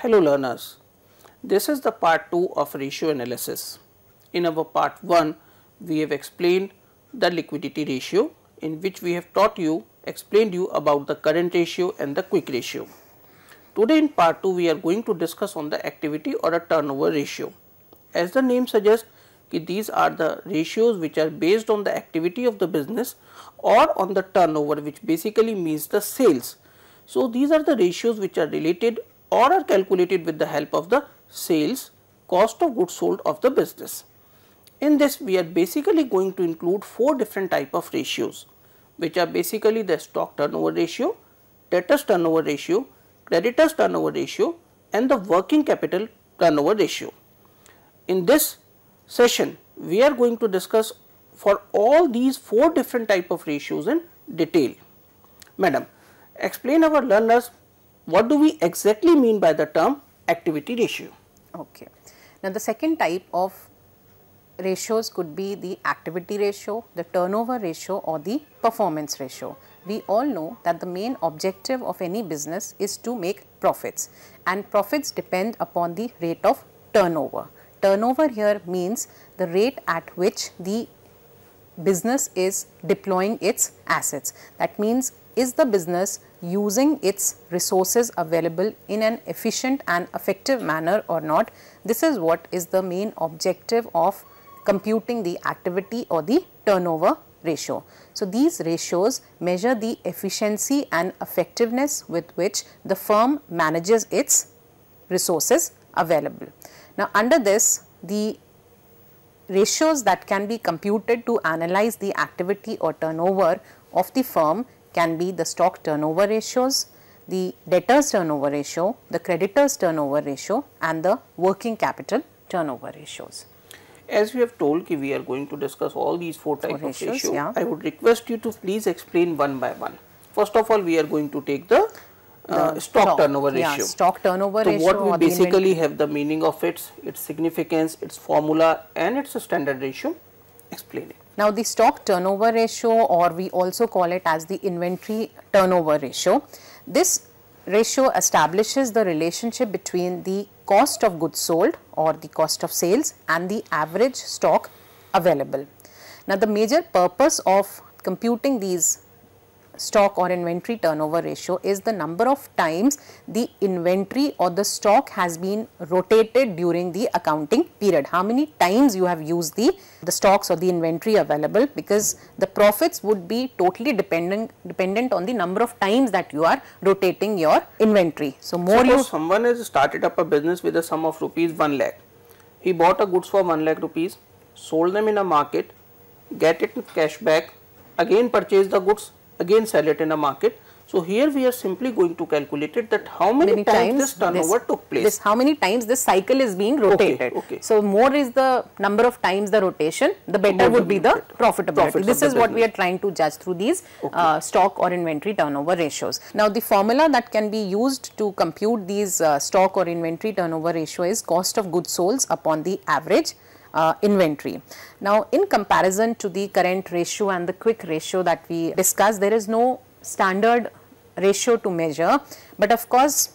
Hello learners, this is the part 2 of ratio analysis. In our part 1, we have explained the liquidity ratio in which we have taught you, explained you about the current ratio and the quick ratio. Today in part 2, we are going to discuss on the activity or a turnover ratio. As the name suggests, these are the ratios which are based on the activity of the business or on the turnover which basically means the sales. So, these are the ratios which are related or are calculated with the help of the sales cost of goods sold of the business. In this we are basically going to include four different type of ratios which are basically the stock turnover ratio, debtors turnover ratio, creditors turnover ratio and the working capital turnover ratio. In this session we are going to discuss for all these four different type of ratios in detail. Madam, explain our learners what do we exactly mean by the term activity ratio? Okay. Now, the second type of ratios could be the activity ratio, the turnover ratio or the performance ratio. We all know that the main objective of any business is to make profits and profits depend upon the rate of turnover. Turnover here means the rate at which the business is deploying its assets. That means is the business using its resources available in an efficient and effective manner or not. This is what is the main objective of computing the activity or the turnover ratio. So, these ratios measure the efficiency and effectiveness with which the firm manages its resources available. Now, under this the ratios that can be computed to analyze the activity or turnover of the firm can be the stock turnover ratios, the debtors turnover ratio, the creditors turnover ratio and the working capital turnover ratios. As we have told we are going to discuss all these four types four of ratios, ratio, yeah. I would request you to please explain one by one. First of all, we are going to take the, uh, stock, stock, turnover yeah, ratio. Stock turnover so ratio. What we basically the have the meaning of its, its significance, its formula and its standard ratio, explain it. Now the stock turnover ratio or we also call it as the inventory turnover ratio. This ratio establishes the relationship between the cost of goods sold or the cost of sales and the average stock available. Now the major purpose of computing these stock or inventory turnover ratio is the number of times the inventory or the stock has been rotated during the accounting period. How many times you have used the, the stocks or the inventory available because the profits would be totally dependent dependent on the number of times that you are rotating your inventory. So, more Suppose you someone has started up a business with a sum of rupees 1 lakh. He bought a goods for 1 lakh rupees, sold them in a market, get it cash back, again purchase the goods again sell it in a market. So here we are simply going to calculate it that how many, many times, times, this turnover this, took place. This how many times this cycle is being rotated. Okay, okay. So more is the number of times the rotation, the better more would be the profitability. Profits this is what business. we are trying to judge through these okay. uh, stock or inventory turnover ratios. Now the formula that can be used to compute these uh, stock or inventory turnover ratio is cost of goods sold upon the average uh, inventory. Now in comparison to the current ratio and the quick ratio that we discussed there is no standard ratio to measure but of course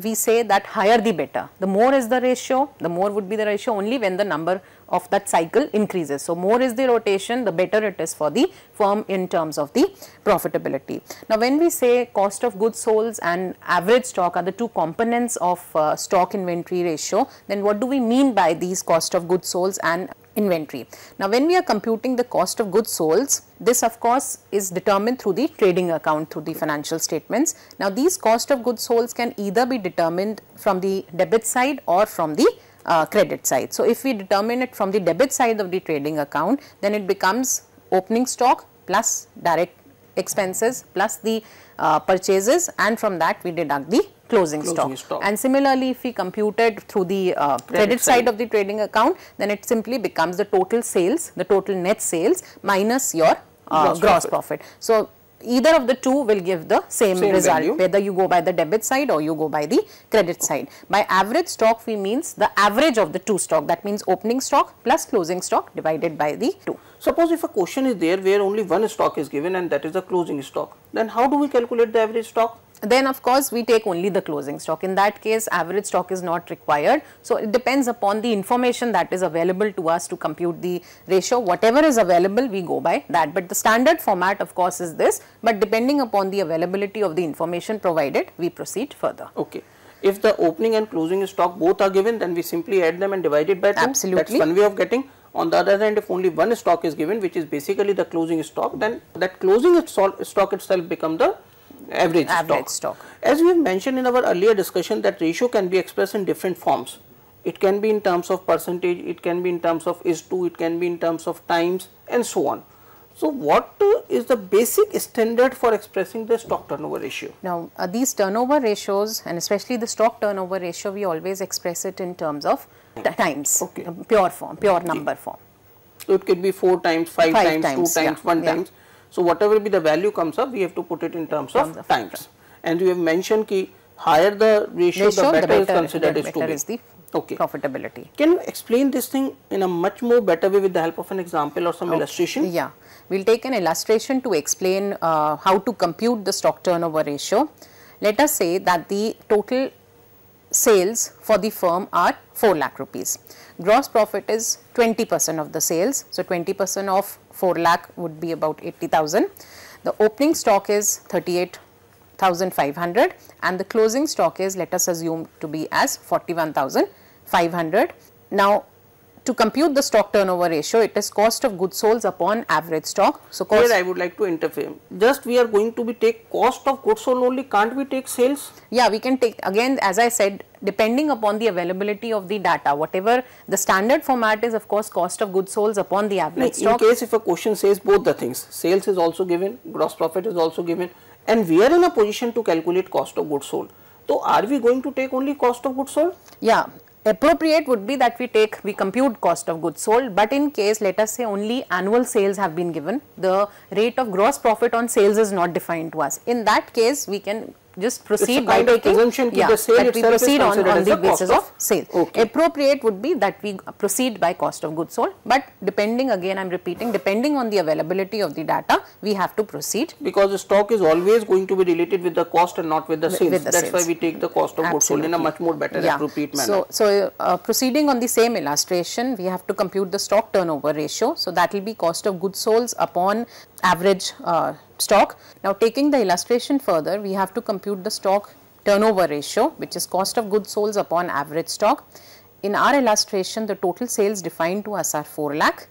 we say that higher the better the more is the ratio the more would be the ratio only when the number of that cycle increases. So, more is the rotation the better it is for the firm in terms of the profitability. Now, when we say cost of goods sold and average stock are the two components of uh, stock inventory ratio then what do we mean by these cost of goods sold and inventory. Now, when we are computing the cost of goods sold, this of course is determined through the trading account through the financial statements. Now, these cost of goods sold can either be determined from the debit side or from the uh, credit side. So, if we determine it from the debit side of the trading account, then it becomes opening stock plus direct expenses plus the uh, purchases and from that we deduct the closing, closing stock. stock. And similarly, if we compute it through the uh, credit, credit side, side of the trading account, then it simply becomes the total sales, the total net sales minus your uh, gross, gross profit. profit. So, either of the two will give the same, same result value. whether you go by the debit side or you go by the credit side. By average stock we means the average of the two stock that means opening stock plus closing stock divided by the two. Suppose if a question is there where only one stock is given and that is the closing stock then how do we calculate the average stock? then of course we take only the closing stock. In that case average stock is not required. So it depends upon the information that is available to us to compute the ratio. Whatever is available we go by that but the standard format of course is this but depending upon the availability of the information provided we proceed further. Okay. If the opening and closing stock both are given then we simply add them and divide it by 2. Absolutely. That is one way of getting on the other hand, if only one stock is given, which is basically the closing stock, then that closing stock itself become the average, average stock. stock. As we have mentioned in our earlier discussion that ratio can be expressed in different forms. It can be in terms of percentage, it can be in terms of is to, it can be in terms of times and so on. So, what is the basic standard for expressing the stock turnover ratio? Now, uh, these turnover ratios and especially the stock turnover ratio, we always express it in terms of times, okay. pure form, pure number form. So, it could be 4 times, 5, five times, times, 2 times, yeah. 1 yeah. times. So, whatever be the value comes up, we have to put it in terms of times. And we have mentioned ki higher the ratio, ratio the, better the, better is considered is to be. Is the okay. profitability. Can you explain this thing in a much more better way with the help of an example or some okay. illustration? Yeah. We will take an illustration to explain uh, how to compute the stock turnover ratio. Let us say that the total sales for the firm are 4 lakh rupees. Gross profit is 20 percent of the sales. So, 20 percent of 4 lakh would be about 80,000. The opening stock is 38,500 and the closing stock is let us assume to be as 41,500. Now, to compute the stock turnover ratio, it is cost of goods sold upon average stock. So, cost here I would like to interfere. Just we are going to be take cost of goods sold only, can't we take sales? Yeah, we can take again as I said depending upon the availability of the data whatever the standard format is of course cost of goods sold upon the average no, stock. In case if a question says both the things sales is also given gross profit is also given and we are in a position to calculate cost of goods sold. So, are we going to take only cost of goods sold? Yeah, appropriate would be that we take we compute cost of goods sold but in case let us say only annual sales have been given the rate of gross profit on sales is not defined to us in that case we can just proceed it's kind by of taking, assumption yeah, the sale that we proceed on, on the basis of, of sale. Okay. Appropriate would be that we proceed by cost of goods sold, but depending again I am repeating depending on the availability of the data we have to proceed. Because the stock is always going to be related with the cost and not with the sales. With the That's sales. why we take the cost of Absolutely. goods sold in a much more better yeah. appropriate manner. So, so uh, proceeding on the same illustration we have to compute the stock turnover ratio. So, that will be cost of goods sold upon average uh, stock. Now taking the illustration further, we have to compute the stock turnover ratio which is cost of goods sold upon average stock. In our illustration, the total sales defined to us are 4 lakh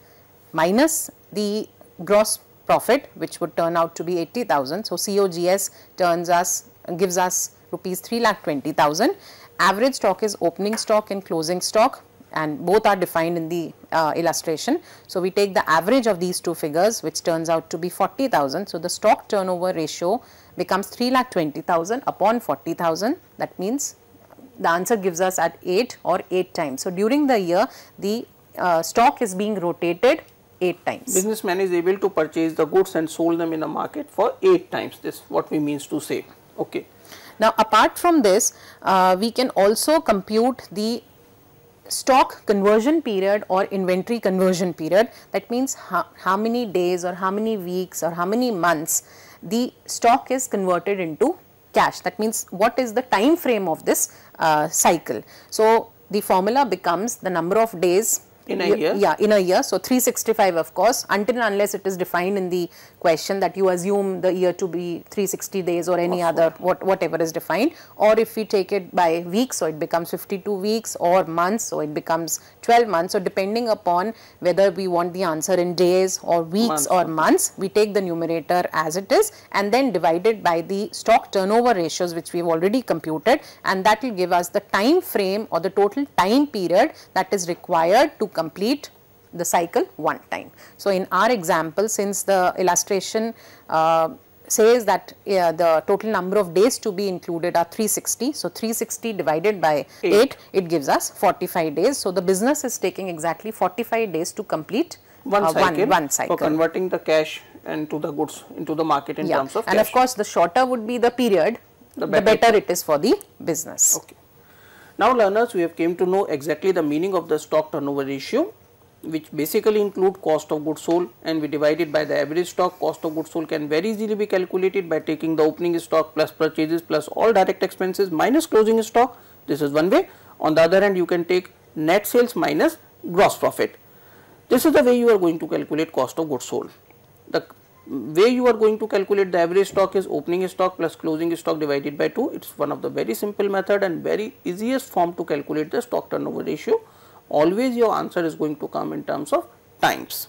minus the gross profit which would turn out to be 80,000. So, COGS turns us gives us rupees 3 lakh 20,000. Average stock is opening stock and closing stock and both are defined in the uh, illustration. So, we take the average of these two figures which turns out to be 40,000. So, the stock turnover ratio becomes 3,20,000 upon 40,000 that means the answer gives us at 8 or 8 times. So, during the year the uh, stock is being rotated 8 times. Businessman is able to purchase the goods and sold them in the market for 8 times this what we means to say. Okay. Now apart from this uh, we can also compute the stock conversion period or inventory conversion period that means how, how many days or how many weeks or how many months the stock is converted into cash that means what is the time frame of this uh, cycle. So, the formula becomes the number of days in a year yeah in a year so 365 of course until and unless it is defined in the question that you assume the year to be 360 days or any other what, whatever is defined or if we take it by weeks so it becomes 52 weeks or months so it becomes 12 months so depending upon whether we want the answer in days or weeks months. or months we take the numerator as it is and then divided by the stock turnover ratios which we've already computed and that will give us the time frame or the total time period that is required to complete the cycle one time. So, in our example since the illustration uh, says that uh, the total number of days to be included are 360. So, 360 divided by eight. 8, it gives us 45 days. So, the business is taking exactly 45 days to complete one, uh, cycle one, one cycle for converting the cash into the goods into the market in yeah. terms of and of course the shorter would be the period the better, the better it is for the business okay now learners we have came to know exactly the meaning of the stock turnover ratio which basically include cost of goods sold and we divide it by the average stock. Cost of goods sold can very easily be calculated by taking the opening stock plus purchases plus all direct expenses minus closing stock. This is one way. On the other hand, you can take net sales minus gross profit. This is the way you are going to calculate cost of goods sold. The way you are going to calculate the average stock is opening stock plus closing stock divided by 2. It is one of the very simple method and very easiest form to calculate the stock turnover ratio always your answer is going to come in terms of times.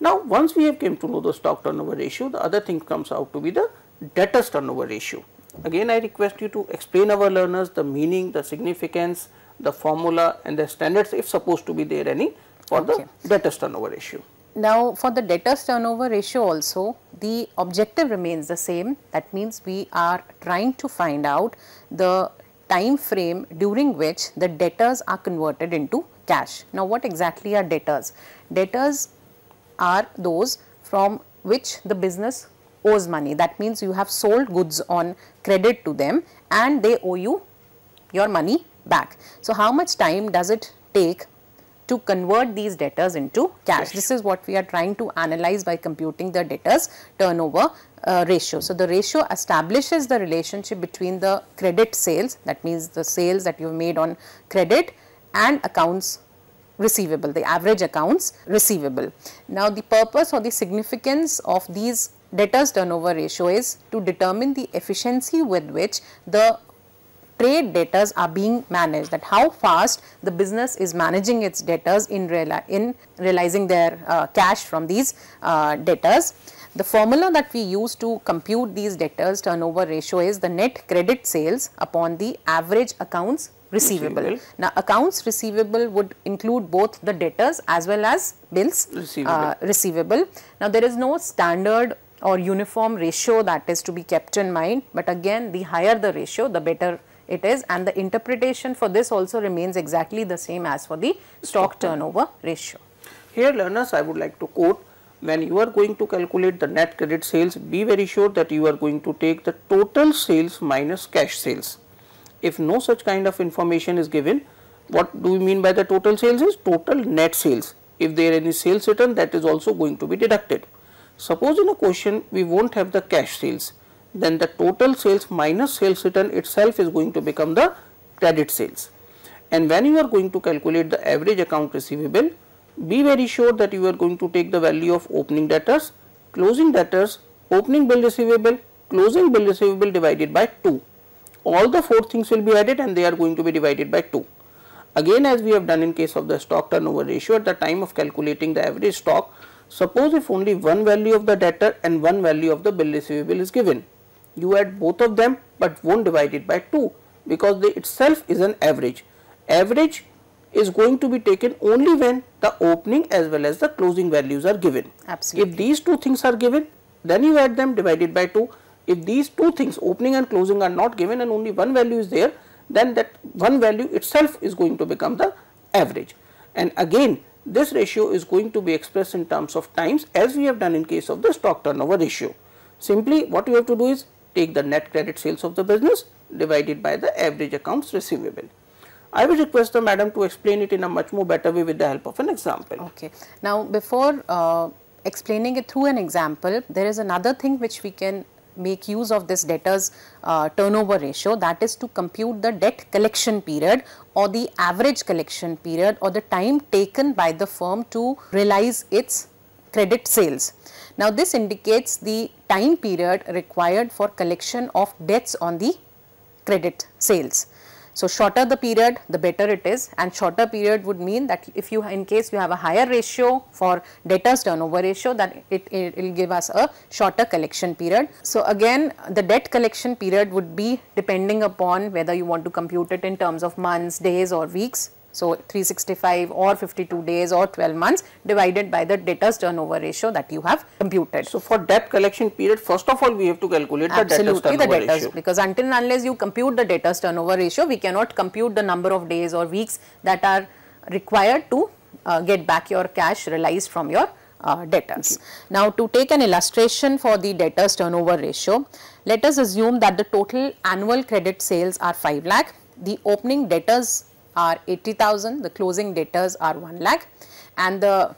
Now, once we have came to know the stock turnover ratio, the other thing comes out to be the debtors turnover ratio. Again, I request you to explain our learners the meaning, the significance, the formula and the standards if supposed to be there any for okay. the debtors turnover ratio. Now, for the debtors turnover ratio also, the objective remains the same. That means we are trying to find out the time frame during which the debtors are converted into cash. Now what exactly are debtors? Debtors are those from which the business owes money. That means you have sold goods on credit to them and they owe you your money back. So how much time does it take to convert these debtors into cash. Yes. This is what we are trying to analyze by computing the debtors turnover uh, ratio. So, the ratio establishes the relationship between the credit sales that means the sales that you have made on credit and accounts receivable, the average accounts receivable. Now, the purpose or the significance of these debtors turnover ratio is to determine the efficiency with which the trade debtors are being managed that how fast the business is managing its debtors in, reali in realizing their uh, cash from these uh, debtors. The formula that we use to compute these debtors turnover ratio is the net credit sales upon the average accounts receivable. receivable. Now, accounts receivable would include both the debtors as well as bills uh, receivable. Uh, receivable. Now, there is no standard or uniform ratio that is to be kept in mind, but again the higher the ratio the better it is and the interpretation for this also remains exactly the same as for the stock turnover ratio. Here learners I would like to quote when you are going to calculate the net credit sales be very sure that you are going to take the total sales minus cash sales. If no such kind of information is given what do we mean by the total sales is total net sales. If there are any sales return that is also going to be deducted. Suppose in a question we won't have the cash sales then the total sales minus sales return itself is going to become the credit sales. And when you are going to calculate the average account receivable, be very sure that you are going to take the value of opening debtors, closing debtors, opening bill receivable, closing bill receivable divided by 2. All the four things will be added and they are going to be divided by 2. Again as we have done in case of the stock turnover ratio at the time of calculating the average stock, suppose if only one value of the debtor and one value of the bill receivable is given you add both of them but won't divide it by 2 because the itself is an average. Average is going to be taken only when the opening as well as the closing values are given. Absolutely. If these two things are given, then you add them divided by 2. If these two things opening and closing are not given and only one value is there, then that one value itself is going to become the average. And again, this ratio is going to be expressed in terms of times as we have done in case of the stock turnover ratio. Simply what you have to do is take the net credit sales of the business divided by the average accounts receivable. I will request the madam to explain it in a much more better way with the help of an example. Okay. Now, before uh, explaining it through an example, there is another thing which we can make use of this debtors uh, turnover ratio that is to compute the debt collection period or the average collection period or the time taken by the firm to realize its credit sales. Now, this indicates the time period required for collection of debts on the credit sales. So, shorter the period the better it is and shorter period would mean that if you in case you have a higher ratio for debtors turnover ratio that it, it will give us a shorter collection period. So, again the debt collection period would be depending upon whether you want to compute it in terms of months, days or weeks so, 365 or 52 days or 12 months divided by the debtors turnover ratio that you have computed. So, for debt collection period first of all we have to calculate Absolutely, the debtors turnover the debtors, ratio. Because until unless you compute the debtors turnover ratio we cannot compute the number of days or weeks that are required to uh, get back your cash realized from your uh, debtors. Okay. Now, to take an illustration for the debtors turnover ratio, let us assume that the total annual credit sales are 5 lakh, the opening debtors are 80,000, the closing debtors are 1 lakh and the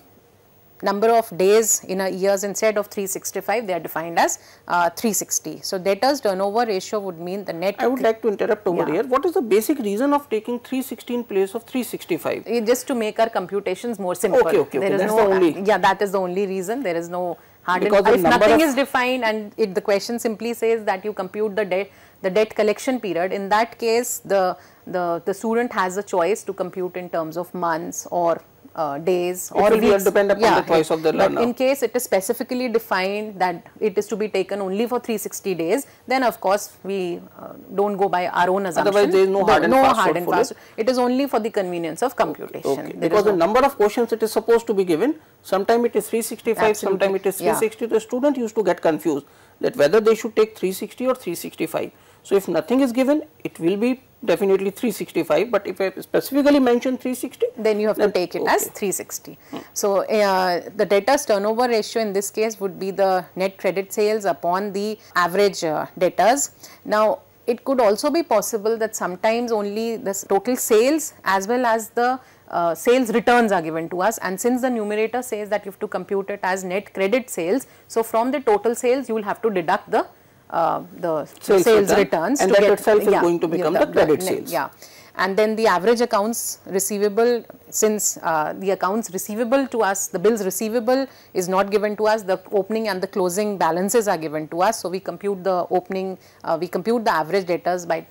number of days in a year instead of 365 they are defined as uh, 360. So, debtors turnover ratio would mean the net. I would like to interrupt over yeah. here. What is the basic reason of taking 316 place of 365? It just to make our computations more simple. Okay, okay, okay. There is no, only. Yeah, that is the only reason. There is no hard. Because if nothing is defined and it, the question simply says that you compute the debt, the debt collection period, in that case the the, the student has a choice to compute in terms of months or uh, days it or will weeks. depend upon yeah, the choice of the learner. But in case it is specifically defined that it is to be taken only for 360 days, then of course we uh, don't go by our own assumption. Otherwise, there is no hard and no fast. Hard and fast. it is only for the convenience of computation. Okay, okay. Because the no number of questions it is supposed to be given, sometime it is 365, sometime it is 360. Yeah. The student used to get confused that whether they should take 360 or 365. So, if nothing is given it will be definitely 365 but if I specifically mention 360 then you have then to take it okay. as 360. Hmm. So, uh, the debtors turnover ratio in this case would be the net credit sales upon the average uh, debtors. Now, it could also be possible that sometimes only the total sales as well as the uh, sales returns are given to us and since the numerator says that you have to compute it as net credit sales. So, from the total sales you will have to deduct the um, the sales, sales return. returns. And that get, itself is going to become the, the credit sales. Yeah. And then the average accounts receivable, since uh, the accounts receivable to us, the bills receivable is not given to us, the opening and the closing balances are given to us. So, we compute the opening, uh, we compute the average debtors by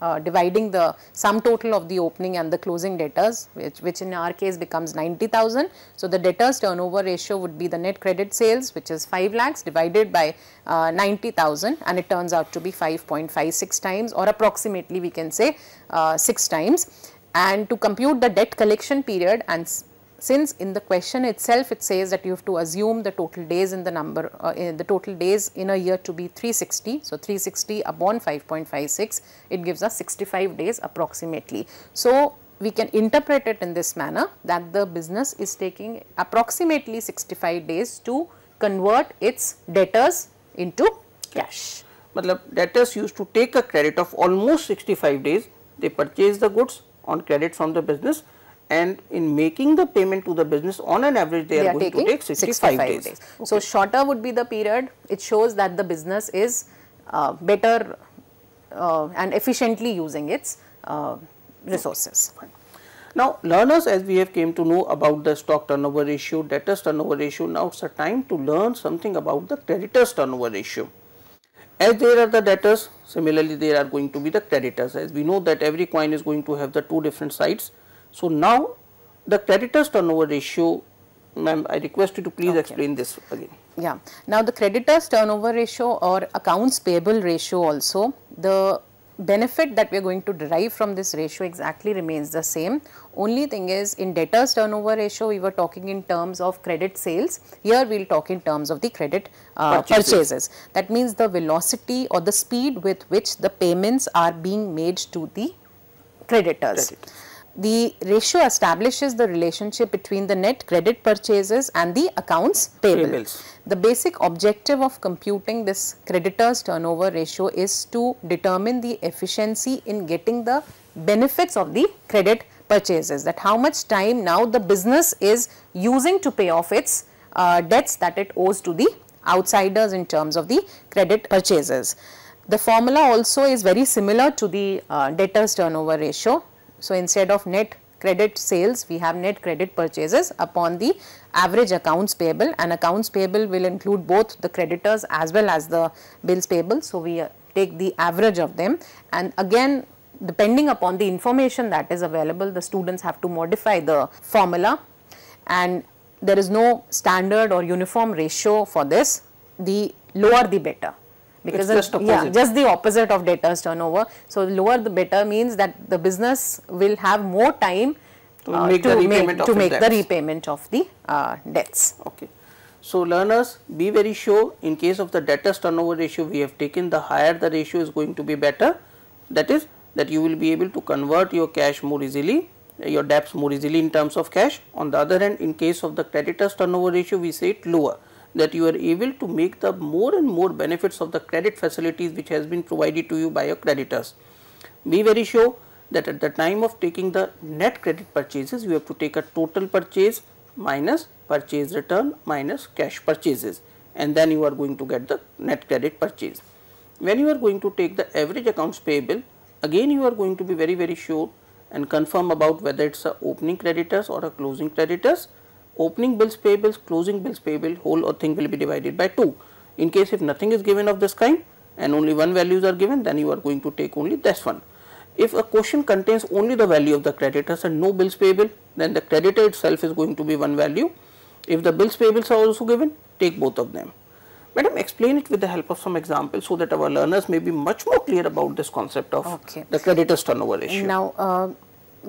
uh, dividing the sum total of the opening and the closing debtors which, which in our case becomes 90,000. So, the debtors turnover ratio would be the net credit sales which is 5 lakhs divided by uh, 90,000 and it turns out to be 5.56 times or approximately we can say uh, 6 times and to compute the debt collection period and since in the question itself it says that you have to assume the total days in the number uh, in the total days in a year to be 360 so 360 upon 5.56 it gives us 65 days approximately so we can interpret it in this manner that the business is taking approximately 65 days to convert its debtors into cash matlab debtors used to take a credit of almost 65 days they purchase the goods on credit from the business and in making the payment to the business on an average they, they are, are going to take 65, 65 days. days. Okay. So shorter would be the period it shows that the business is uh, better uh, and efficiently using its uh, resources. Okay. Now learners as we have came to know about the stock turnover ratio, debtors turnover ratio, now it's a time to learn something about the creditors turnover ratio. As there are the debtors, similarly there are going to be the creditors as we know that every coin is going to have the two different sides so, now the creditors turnover ratio ma'am I request you to please okay. explain this again. Yeah. Now the creditors turnover ratio or accounts payable ratio also the benefit that we are going to derive from this ratio exactly remains the same. Only thing is in debtors turnover ratio we were talking in terms of credit sales. Here we will talk in terms of the credit uh, purchases. purchases. That means the velocity or the speed with which the payments are being made to the creditors. creditors the ratio establishes the relationship between the net credit purchases and the accounts payable. Payables. The basic objective of computing this creditors turnover ratio is to determine the efficiency in getting the benefits of the credit purchases that how much time now the business is using to pay off its uh, debts that it owes to the outsiders in terms of the credit purchases. The formula also is very similar to the uh, debtors turnover ratio so, instead of net credit sales we have net credit purchases upon the average accounts payable and accounts payable will include both the creditors as well as the bills payable. So, we uh, take the average of them and again depending upon the information that is available the students have to modify the formula and there is no standard or uniform ratio for this the lower the better because it's just, yeah, just the opposite of debtors turnover. So lower the better means that the business will have more time to uh, make, to the, repayment make, to make the repayment of the uh, debts. Okay. So learners be very sure in case of the debtors turnover ratio we have taken the higher the ratio is going to be better that is that you will be able to convert your cash more easily your debts more easily in terms of cash. On the other hand in case of the creditors turnover ratio we say it lower that you are able to make the more and more benefits of the credit facilities which has been provided to you by your creditors. Be very sure that at the time of taking the net credit purchases, you have to take a total purchase minus purchase return minus cash purchases and then you are going to get the net credit purchase. When you are going to take the average accounts payable, again you are going to be very very sure and confirm about whether it is a opening creditors or a closing creditors opening bills payable, closing bills payable, whole or thing will be divided by 2. In case if nothing is given of this kind and only one values are given, then you are going to take only this one. If a question contains only the value of the creditors and no bills payable, then the creditor itself is going to be one value. If the bills payables are also given, take both of them. Madam, explain it with the help of some examples so that our learners may be much more clear about this concept of okay. the creditor's turnover ratio. Now, uh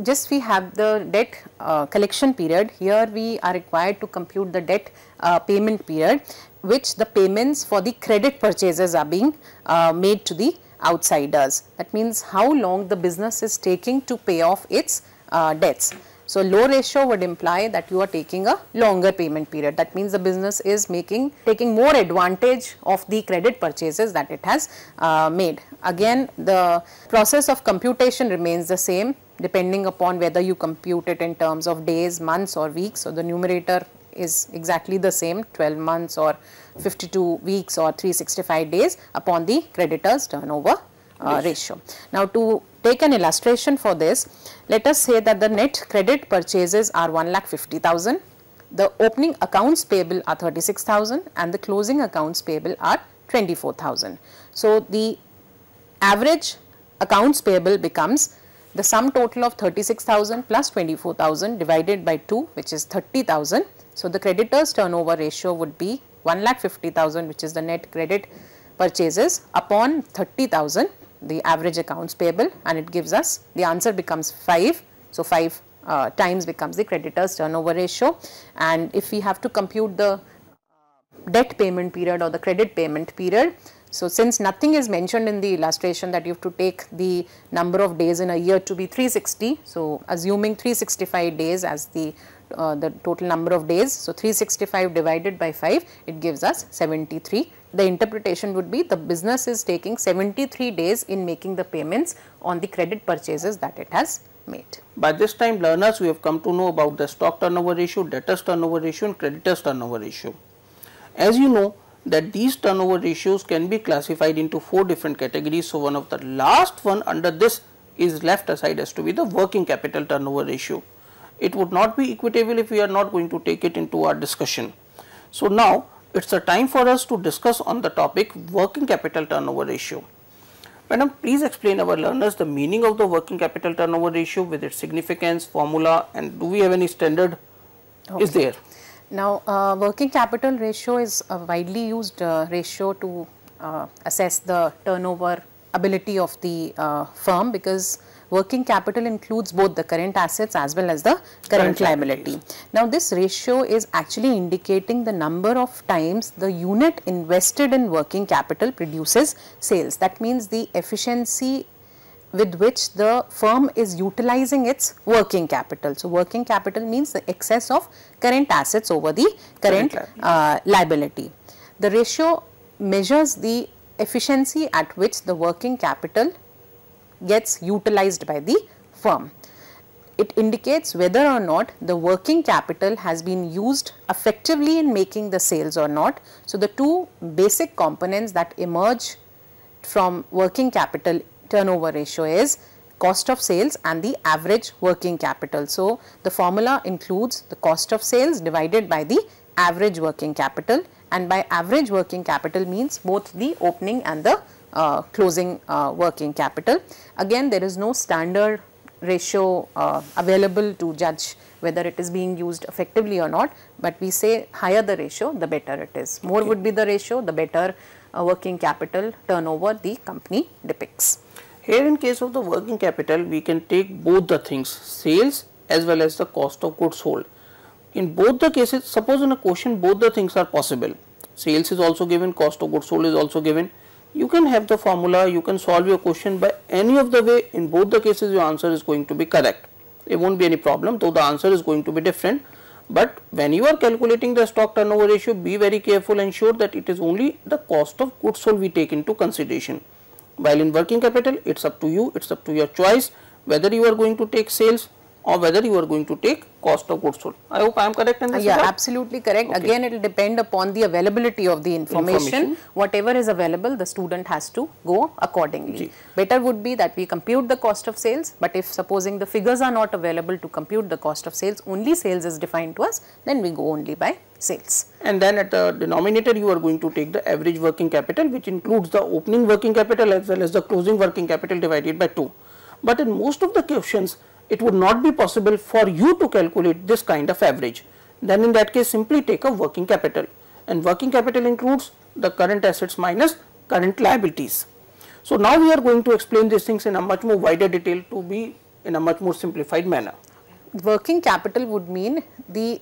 just we have the debt uh, collection period here we are required to compute the debt uh, payment period which the payments for the credit purchases are being uh, made to the outsiders that means how long the business is taking to pay off its uh, debts. So, low ratio would imply that you are taking a longer payment period. That means the business is making taking more advantage of the credit purchases that it has uh, made. Again, the process of computation remains the same depending upon whether you compute it in terms of days, months or weeks. So, the numerator is exactly the same 12 months or 52 weeks or 365 days upon the creditor's turnover uh, ratio. Now, to Take an illustration for this. Let us say that the net credit purchases are 1,50,000, the opening accounts payable are 36,000 and the closing accounts payable are 24,000. So, the average accounts payable becomes the sum total of 36,000 plus 24,000 divided by 2 which is 30,000. So, the creditors turnover ratio would be 1,50,000 which is the net credit purchases upon 30,000 the average accounts payable and it gives us the answer becomes 5. So, 5 uh, times becomes the creditors turnover ratio and if we have to compute the uh, debt payment period or the credit payment period. So, since nothing is mentioned in the illustration that you have to take the number of days in a year to be 360. So, assuming 365 days as the uh, the total number of days. So, 365 divided by 5 it gives us 73. The interpretation would be the business is taking 73 days in making the payments on the credit purchases that it has made. By this time learners we have come to know about the stock turnover ratio, debtors turnover ratio and creditors turnover ratio. As you know that these turnover ratios can be classified into four different categories. So, one of the last one under this is left aside as to be the working capital turnover ratio. It would not be equitable if we are not going to take it into our discussion. So, now it is the time for us to discuss on the topic working capital turnover ratio. Madam, please explain our learners the meaning of the working capital turnover ratio with its significance, formula and do we have any standard okay. is there? Now, uh, working capital ratio is a widely used uh, ratio to uh, assess the turnover ability of the uh, firm because Working capital includes both the current assets as well as the current, current liability. Liabilities. Now this ratio is actually indicating the number of times the unit invested in working capital produces sales. That means the efficiency with which the firm is utilizing its working capital. So, working capital means the excess of current assets over the current, uh, liability. The ratio measures the efficiency at which the working capital gets utilized by the firm. It indicates whether or not the working capital has been used effectively in making the sales or not. So, the two basic components that emerge from working capital turnover ratio is cost of sales and the average working capital. So, the formula includes the cost of sales divided by the average working capital and by average working capital means both the opening and the uh, closing uh, working capital. Again there is no standard ratio uh, available to judge whether it is being used effectively or not, but we say higher the ratio the better it is. More okay. would be the ratio the better working capital turnover the company depicts. Here in case of the working capital we can take both the things sales as well as the cost of goods sold. In both the cases suppose in a question both the things are possible sales is also given cost of goods sold is also given you can have the formula, you can solve your question by any of the way in both the cases your answer is going to be correct. It won't be any problem though the answer is going to be different. But when you are calculating the stock turnover ratio, be very careful and sure that it is only the cost of goods sold we take into consideration. While in working capital, it is up to you, it is up to your choice whether you are going to take sales, or whether you are going to take cost of goods sold. I hope I am correct in this. Yeah, absolutely correct. Okay. Again, it will depend upon the availability of the information. information. Whatever is available, the student has to go accordingly. Gee. Better would be that we compute the cost of sales, but if supposing the figures are not available to compute the cost of sales, only sales is defined to us, then we go only by sales. And then at the denominator, you are going to take the average working capital, which includes the opening working capital as well as the closing working capital divided by 2. But in most of the questions, it would not be possible for you to calculate this kind of average. Then in that case simply take a working capital and working capital includes the current assets minus current liabilities. So now we are going to explain these things in a much more wider detail to be in a much more simplified manner. Working capital would mean the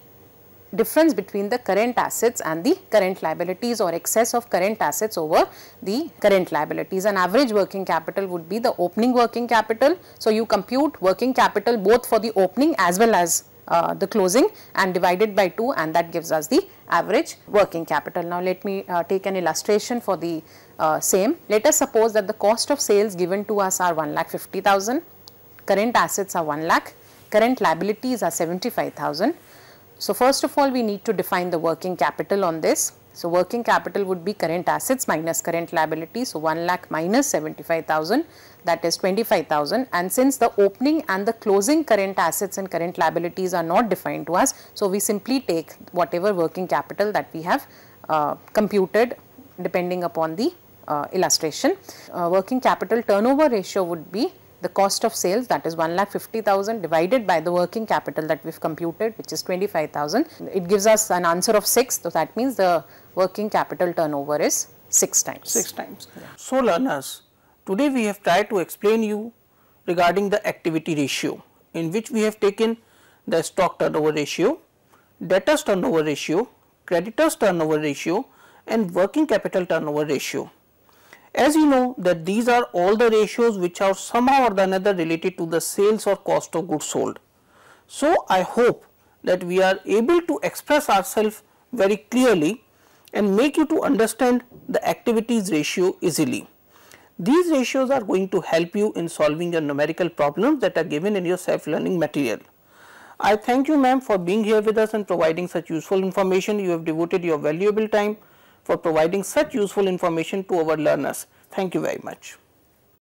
difference between the current assets and the current liabilities or excess of current assets over the current liabilities. An average working capital would be the opening working capital. So, you compute working capital both for the opening as well as uh, the closing and divided by 2 and that gives us the average working capital. Now, let me uh, take an illustration for the uh, same. Let us suppose that the cost of sales given to us are 1 lakh 50,000, current assets are 1 lakh, current liabilities are 75,000 so first of all we need to define the working capital on this. So working capital would be current assets minus current liabilities. So 1 lakh minus 75,000 that is 25,000 and since the opening and the closing current assets and current liabilities are not defined to us. So we simply take whatever working capital that we have uh, computed depending upon the uh, illustration. Uh, working capital turnover ratio would be the cost of sales that is 1,50,000 divided by the working capital that we've computed which is 25,000. It gives us an answer of 6. So, that means the working capital turnover is 6 times. 6 times. Yeah. So, learners, today we have tried to explain you regarding the activity ratio in which we have taken the stock turnover ratio, debtors turnover ratio, creditors turnover ratio and working capital turnover ratio. As you know that these are all the ratios which are somehow or the another related to the sales or cost of goods sold. So, I hope that we are able to express ourselves very clearly and make you to understand the activities ratio easily. These ratios are going to help you in solving your numerical problems that are given in your self-learning material. I thank you ma'am for being here with us and providing such useful information. You have devoted your valuable time for providing such useful information to our learners. Thank you very much.